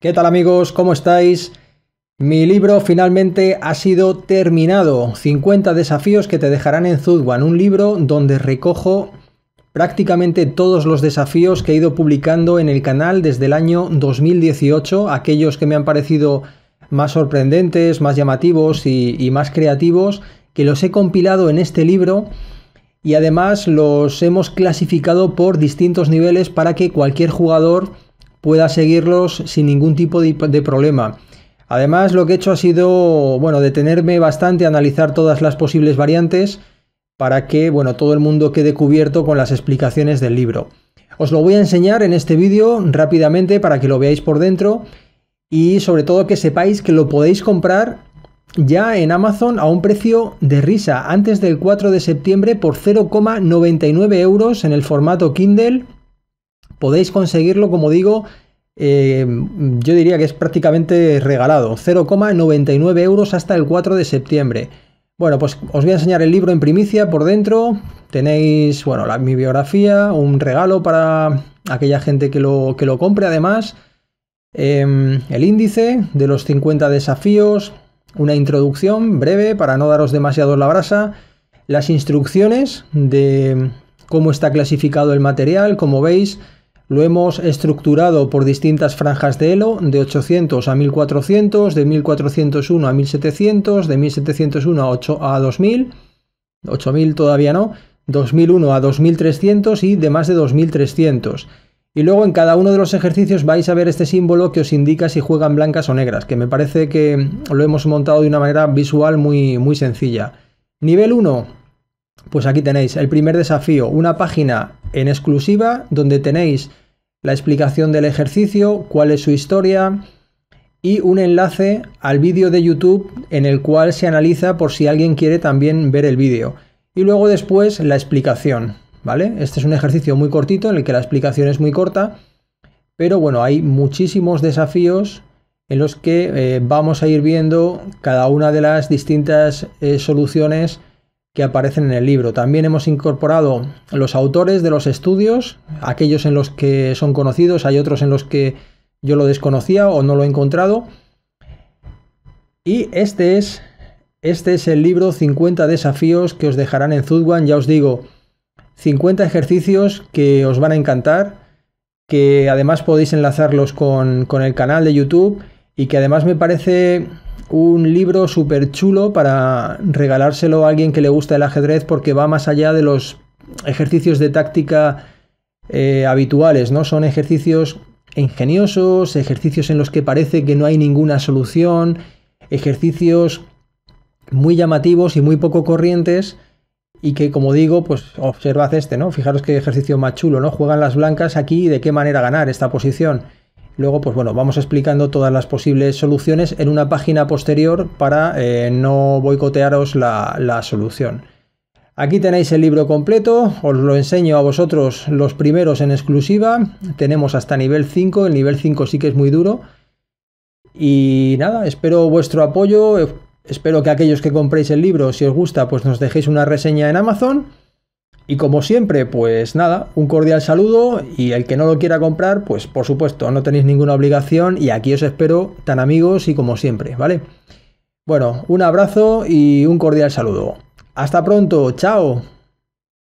¿Qué tal amigos? ¿Cómo estáis? Mi libro finalmente ha sido terminado. 50 desafíos que te dejarán en Zudwan. Un libro donde recojo prácticamente todos los desafíos que he ido publicando en el canal desde el año 2018. Aquellos que me han parecido más sorprendentes, más llamativos y, y más creativos, que los he compilado en este libro. Y además los hemos clasificado por distintos niveles para que cualquier jugador pueda seguirlos sin ningún tipo de, problema. Además, lo que he hecho ha sido, bueno, detenerme bastante, analizar todas las posibles variantes para que, bueno, todo el mundo quede cubierto con las explicaciones del libro. Os lo voy a enseñar en este vídeo rápidamente para que lo veáis por dentro y sobre todo que sepáis que lo podéis comprar ya en Amazon a un precio de risa antes del 4 de septiembre por 0,99 euros en el formato Kindle podéis conseguirlo, como digo, eh, yo diría que es prácticamente regalado, 0,99 euros hasta el 4 de septiembre. Bueno, pues os voy a enseñar el libro en primicia por dentro. Tenéis, bueno, la, mi biografía, un regalo para aquella gente que lo, que lo compre además. Em, el índice de los 50 desafíos, una introducción breve para no daros demasiado la brasa, las instrucciones de cómo está clasificado el material, como veis, lo hemos estructurado por distintas franjas de Elo, de 800 a 1400, de 1401 a 1700, de 1701 a, 2000, 8000 todavía no, 2001 a 2300 y de más de 2300. Y luego en cada uno de los ejercicios vais a ver este símbolo que os indica si juegan blancas o negras, que me parece que lo hemos montado de una manera visual muy, muy sencilla. Nivel 1, pues aquí tenéis el primer desafío, una página en exclusiva donde tenéis la explicación del ejercicio, cuál es su historia y un enlace al vídeo de YouTube en el cual se analiza por si alguien quiere también ver el vídeo. Y luego después la explicación, ¿vale? Este es un ejercicio muy cortito en el que la explicación es muy corta, pero bueno, hay muchísimos desafíos en los que eh, vamos a ir viendo cada una de las distintas eh, soluciones que aparecen en el libro. También hemos incorporado los autores de los estudios, aquellos en los que son conocidos, hay otros en los que yo lo desconocía o no lo he encontrado. Y este es, este es el libro 50 desafíos que os dejarán en Zudwan, ya os digo, 50 ejercicios que os van a encantar, que además podéis enlazarlos con, con el canal de YouTube y que además me parece un libro súper chulo para regalárselo a alguien que le gusta el ajedrez porque va más allá de los ejercicios de táctica eh, habituales, ¿no? Son ejercicios ingeniosos, ejercicios en los que parece que no hay ninguna solución, ejercicios muy llamativos y muy poco corrientes y que como digo, pues observad este, ¿no? Fijaros qué ejercicio más chulo, ¿no? Juegan las blancas aquí y de qué manera ganar esta posición. Luego, pues bueno, vamos explicando todas las posibles soluciones en una página posterior para eh, no boicotearos la, la solución. Aquí tenéis el libro completo, os lo enseño a vosotros los primeros en exclusiva, tenemos hasta nivel 5, el nivel 5 sí que es muy duro. Y nada, espero vuestro apoyo, eh, espero que aquellos que compréis el libro, si os gusta, pues nos dejéis una reseña en Amazon. Y como siempre, pues nada, un cordial saludo y el que no lo quiera comprar, pues por supuesto, no tenéis ninguna obligación y aquí os espero tan amigos y como siempre, ¿vale? Bueno, un abrazo y un cordial saludo. Hasta pronto, chao.